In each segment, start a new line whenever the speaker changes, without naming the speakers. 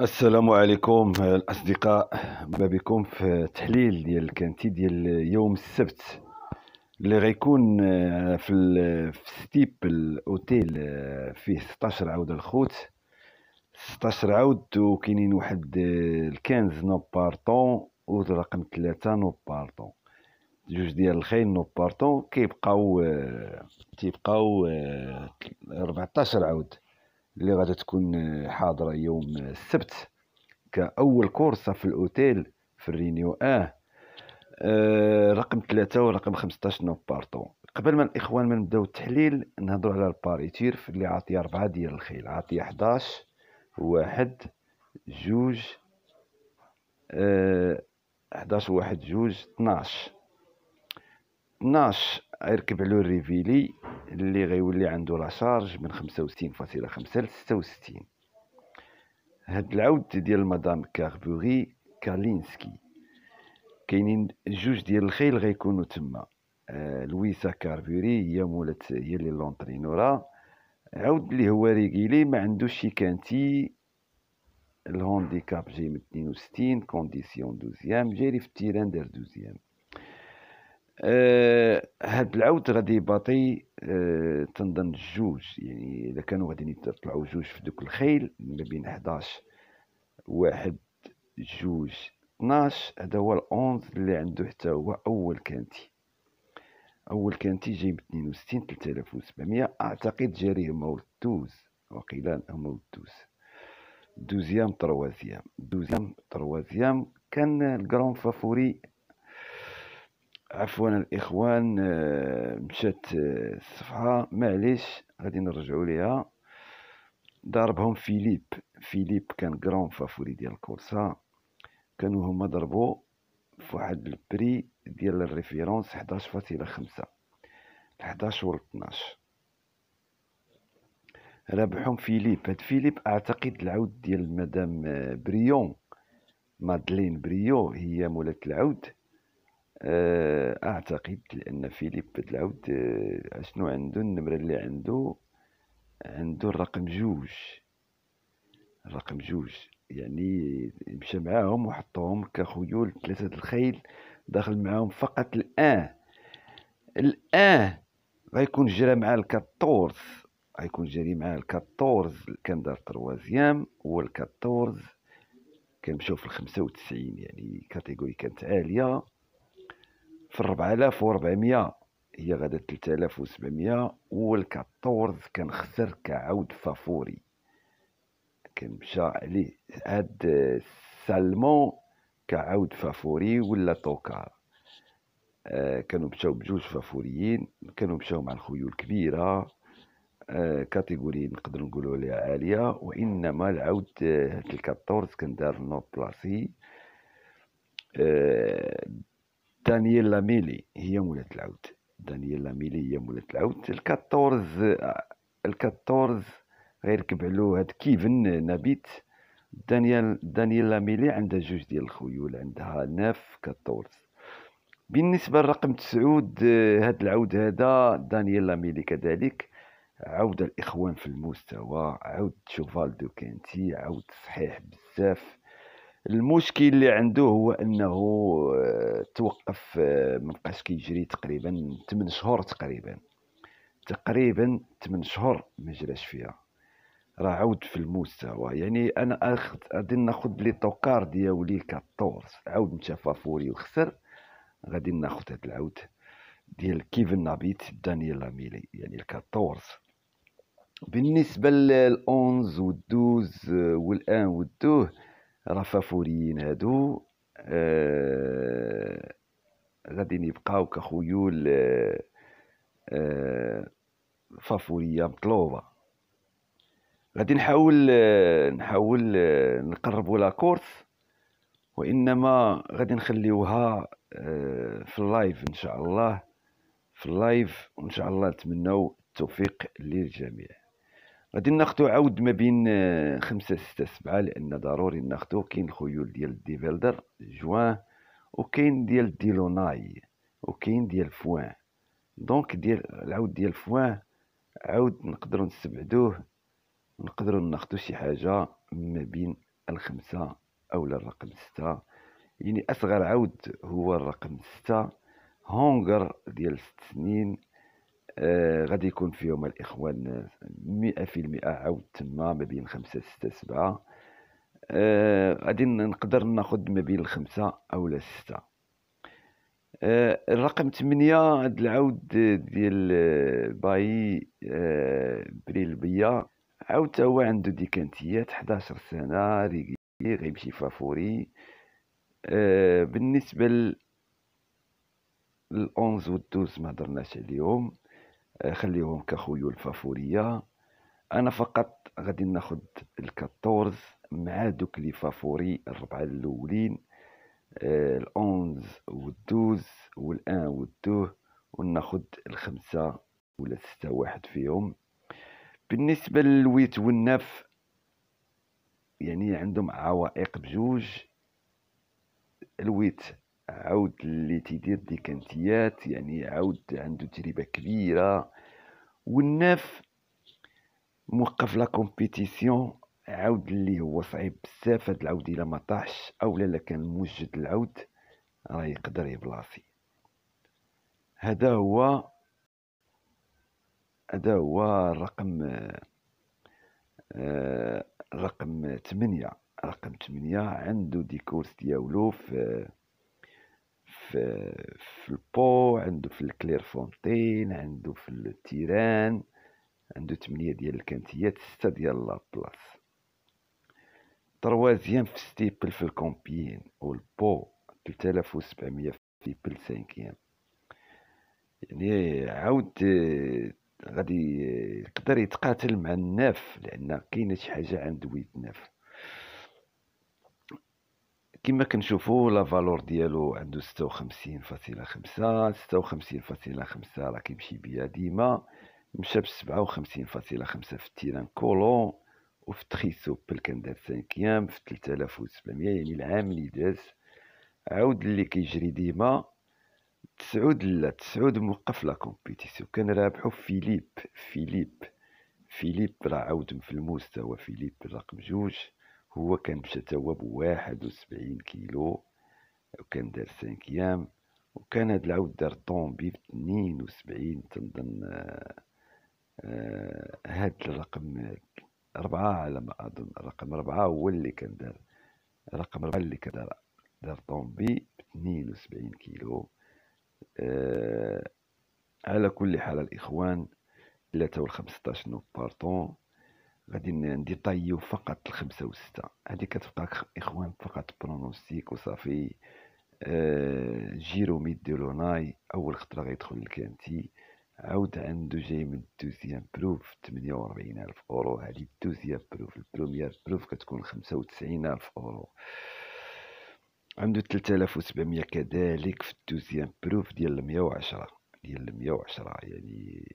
السلام عليكم الاصدقاء ما بكم في تحليل ديال الكانتي ديال يوم السبت اللي غيكون آه، في, في ستيب الاوتيل آه، فيه 16 عود الخوت 16 عود وكاينين واحد آه، الكنز نو بارطون رقم 3 نو بارطون جوج ديال الخاين نو بارطون كيبقاو تيبقاو 14 عود اللي غادا تكون حاضرة يوم السبت كأول كورسة في الأوتيل في الرينيو آه, آه رقم ثلاثة ورقم 15 بارتو قبل ما الإخوان ما نبداو التحليل نهضرو على الباريتير في اللي عاطية ربعة ديال الخيل عاطية 11 واحد جوج أه 11 واحد جوج 12 12 غيركب علو الريفيلي اللي غيولي عنده لا شارج من خمسة وستين فاصلة خمسة لستة وستين هاد العود ديال مدام كاربوري كالينسكي كاينين جوج ديال الخيل غيكونوا تما آه لويسا كاربوري هي مولات هي اللي لونترينورا عود اللي هو ريغيلي ما عندوش كانتي الهونديكاب جاي من 62 كونديسيون دوزيام جاري في التيران دار دوزيام آه هاد العود غادي يباطي آه تنظن جوج يعني اذا كانوا غادي يطلعوا جوج في دوك الخيل ما بين 11 واحد جوج 12 هذا هو الأونز اللي عنده حتى هو اول كانتي اول كانتي جاي ب 62 3700 اعتقد جاريه مول دوز وقيلا مول دوز دوزيام تروازيام دوزيام تروازيام كان الكرون فافوري عفوا الاخوان آه، مشات آه، الصفحه معليش غادي نرجعوا ليها ضربهم فيليب فيليب كان غران فافوري ديال الكورسا كانوا هما ضربوا فواحد البري ديال الريفيرونس 11.5 11 و 12 ربحهم فيليب هاد فيليب اعتقد العود ديال مدام آه، بريون مادلين بريو هي مولات العود آه، اعتقد لان فيليب دلعود آه، اشنو عنده النمره اللي عنده عنده الرقم جوج الرقم جوج يعني مشى معاهم وحطوهم كخيول ثلاثه الخيل داخل معاهم فقط الان الان غيكون جرى مع الكاتورز غيكون جري مع الكاتورز كان دار تروازيام والكاتورز كان في الخمسة وتسعين يعني كاتيجوري كانت عالية في 4400 هي غدا 3700 والكاتورز كان خسر كعود فافوري كان مشى عليه هاد سالمون كعود فافوري ولا توكار آه كانوا مشاو بجوج فافوريين كانوا مشاو مع الخيول كبيره آه كاتيجوري نقدر نقولوا عليها عاليه وانما العود آه الكاتورز كان دار نوط بلاصي آه دانييلا ميلي هي مولات العود دانييلا ميلي هي مولات العود الكاتورز الكاتورز غير كبعلو هاد كيفن نبيت دانيال دانييلا ميلي عندها جوج ديال الخيول عندها ناف كاتورز بالنسبه للرقم تسعود هاد العود هذا دانييلا ميلي كذلك عود الاخوان في المستوى عود شوفال دو كانتي عود صحيح بزاف المشكل اللي عنده هو انه آه، توقف آه، من بقاش كيجري تقريبا 8 شهور تقريبا تقريبا 8 شهور ما جراش فيها راه عاود في المستوى يعني انا اخذ غادي ناخذ لي طوكار ديالي كطورس عاود مشى فافوري وخسر غادي ناخذ هاد العود ديال كيفن نابيت دانييل اميلي يعني الكاتورز بالنسبه لل 11 وال12 والان والدوه رفافوريين فافوريين هادو آه غاديين يبقاو كخيول آه آه فافوريه مطلوبه غادي نحاول نحاول نقربو نقربوا لا كورس وانما غادي نخليوها آه، في اللايف ان شاء الله في اللايف وان شاء الله نتمنوا التوفيق للجميع غادي ناخدو عاود ما بين آه، خمسة ستة سبعة لأن ضروري ناخدو كاين الخيول ديال الديفيلدر جوان وكاين ديال ديلوناي وكاين ديال فوان دونك ديال العود ديال فوان عاود نقدرو نستبعدوه نقدروا ناخدو شي حاجة ما بين الخمسة أو الرقم ستة يعني أصغر عود هو الرقم ستة هونغر ديال ست سنين آه، غادي يكون فيهم الاخوان مئة في عاود تما ما بين خمسة ستة سبعة آه، غادي نقدر ناخد ما بين الخمسة او 6 ستة آه، الرقم 8 هاد العود ديال باي بريل بيا عاود هو عنده ديكانتيات 11 سنة ريغي غيمشي فافوري بالنسبة و 12 ما هضرناش عليهم خليهم كخيول فافوريه انا فقط غادي ناخد الكاتورز مع دوك لي فافوري الربعه الاولين آه، الأونز والدوز والان والدوه وناخد الخمسه ولا ستة واحد فيهم بالنسبه للويت والنف يعني عندهم عوائق بجوج الويت عاود اللي تيدير ديكانتيات يعني عاود عنده تجربه كبيره والناف موقف لا كومبيتيسيون عاود اللي هو صعيب بزاف هاد العود الى ما طاحش او لا كان موجد العود راه يقدر يبلاصي هذا هو هذا هو الرقم رقم 8 آه، رقم 8 عنده ديكورس ديالو في في في البو عنده في الكلير فونتين عنده في التيران عنده ثمانية ديال الكانتيات ستة ديال لابلاس تروازيام في ستيبل في الكومبيين والبو تلتلاف وسبعمية في ستيبل سانكيام يعني عاود غادي يقدر يتقاتل مع الناف لان كاينه شي حاجه عند ويد ناف كما كنشوفوا لا فالور ديالو عنده فاصلة خمسة راه كيمشي بيا ديما مشى ب خمسة في التيران كولون وفي بل كان دار سانكيام في 3700 يعني العام اللي داز عاود اللي كيجري ديما تسعود لا تسعود موقف لا كومبيتيسيون كان رابحو فيليب فيليب فيليب راه عاود في المستوى فيليب رقم جوج هو كان مشى توا بواحد وسبعين كيلو وكان دار سانكيام وكان هاد العود دار طومبي بثنين وسبعين تنظن آه، هاد الرقم أربعة على ما أظن رقم أربعة هو اللي كان دار رقم أربعة اللي كان دار دار طومبي بثنين وسبعين كيلو أه على كل حال الإخوان ثلاثة وخمسطاش نوب بارطون غادي طايو فقط الخمسة وستة هادي كتبقى إخوان فقط برونوستيك وصافي أه جيرومي ديلوناي أول خطرة غيدخل لكانتي عاود عنده جاي من الدوزيام بروف تمنية وربعين ألف أورو هادي الدوزيام بروف البروميير بروف كتكون خمسة وتسعين ألف أورو عنده تلتة آلاف وسبعمية كذلك في الدوزيام بروف ديال مية وعشرة ديال مية وعشرة يعني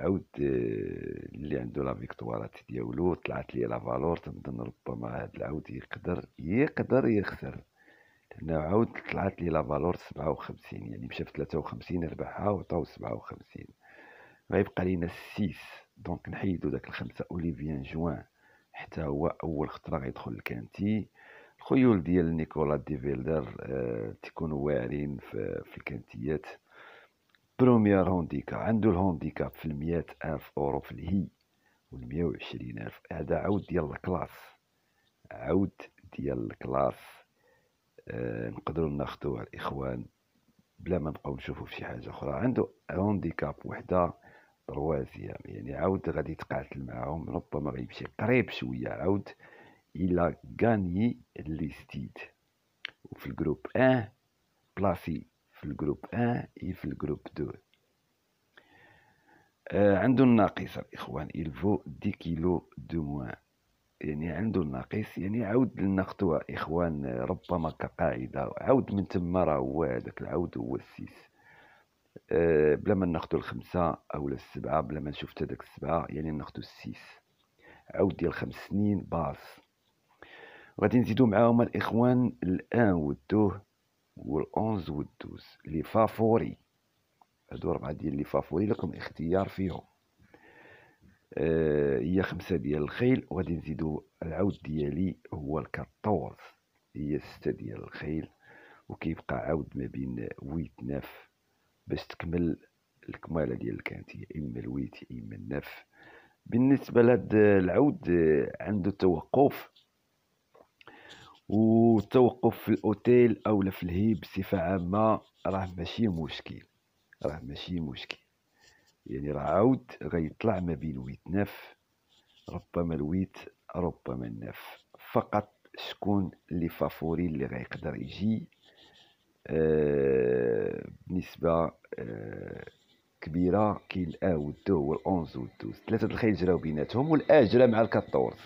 عاود آه، اللي عنده لا فيكتوارات ديالو طلعت ليه لا فالور تنظن ربما هاد العاود يقدر يقدر يخسر لانه عاود طلعت ليه لا فالور 57 يعني مشى في 53 ربحها وعطاو 57 غيبقى لينا 6 دونك نحيدو داك الخمسه اوليفيان جوان حتى هو اول خطره غيدخل الكانتي الخيول ديال نيكولا ديفيلدر آه واعرين في, في الكانتيات بروميير هونديكاب عنده الهونديكاب في الميات ألف أورو في الهي والمية وعشرين ألف هذا عود ديال الكلاس عود ديال الكلاس آه نقدروا ناخدو الإخوان بلا ما نبقاو نشوفو في شي حاجة أخرى عنده هونديكاب وحدة دروازيام يعني عاود غادي يتقاتل معاهم ربما غيمشي قريب شويه عاود الى غاني ليستيد وفي الجروب ان بلاسي في الجروب 1 اي e في الجروب دو آه عنده الناقص الاخوان الفو دي كيلو دو موان يعني عنده الناقص يعني عاود لنا خطوه اخوان ربما كقاعده عاود من تما راه هو هذاك العاود هو السيس أه بلا ما ناخذ الخمسة او السبعة بلا ما نشوف هذاك السبعة يعني ناخدو السيس عاود ديال خمس سنين باص غادي نزيدو معاهم الإخوان الآن والدوه والأونز والدوز لي فافوري هادو ربعة ديال لي فافوري لكم اختيار فيهم آه هي خمسة ديال الخيل وغادي نزيدو العود ديالي هو الكطوز هي ستة ديال الخيل وكيبقى عود ما بين ويت ناف باش تكمل الكمالة ديال يا إما الويت إما النف بالنسبة لهاد العود آه، عنده توقف والتوقف في الاوتيل او في الهيب بصفه عامه راه ماشي مشكل راه ماشي مشكل يعني راه عاود غيطلع ما بين ويت نف ربما الويت ربما النف فقط شكون اللي فافوري اللي غيقدر يجي آه بنسبه آه كبيره كاين الا والدو والاونز والدوز ثلاثه الخيل جراو بيناتهم جرا مع الكاتورز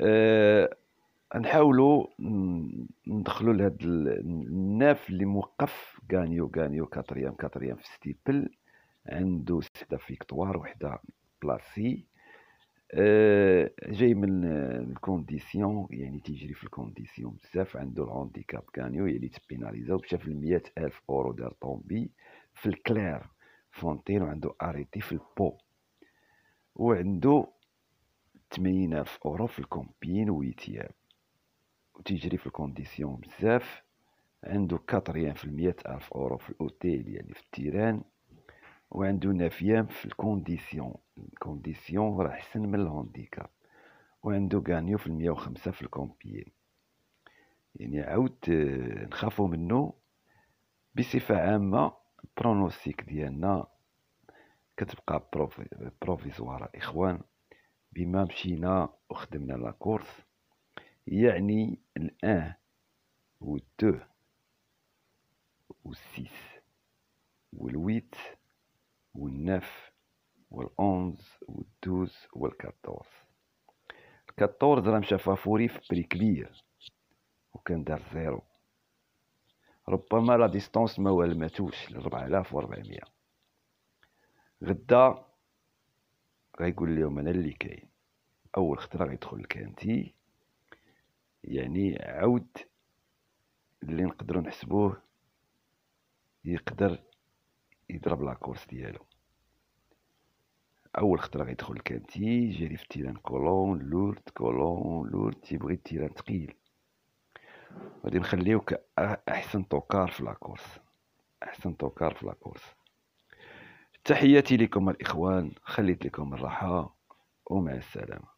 آه نحاولوا ندخلوا لهاد الناف اللي موقف غانيو غانيو كاتريام كاتريام في ستيبل عنده ستة فيكتوار وحده بلاسي آه، جاي من الكونديسيون يعني تيجري في الكونديسيون بزاف عنده الهونديكاب كانيو يعني تبيناليزا ومشى في المية ألف أورو دار طومبي في الكلير فونتين وعنده اريتي في البو وعنده ألف أورو في الكومبين ويتياب وتيجري في الكونديسيون بزاف عنده كاتريان في المية ألف أورو في الأوتيل يعني في التيران وعنده نافيام في الكونديسيون الكونديسيون راه حسن من الهونديكاب وعنده غانيو في المية وخمسة في الكومبيين يعني عاود آه، نخافو منه بصفة عامة البرونوستيك ديالنا كتبقى بروفيزوار إخوان بما مشينا وخدمنا لا كورس يعني الان و و و الويت و النف و الانز و الدوز و الكاتورز راه مشى فافوري في و وكان دار زيرو ربما لا ديستونس ما والماتوش و ربعمية غدا غيقول لهم انا اللي كاين اول خطره غيدخل الكانتي يعني عود اللي نقدروا نحسبوه يقدر يضرب لاكورس ديالو اول خطره غيدخل الكانتي جاري في التيران كولون لورد كولون لورد تيبغي التيران ثقيل غادي نخليو احسن طوكار في لاكورس احسن طوكار في لاكورس تحياتي لكم الاخوان خليت لكم الراحه ومع السلامه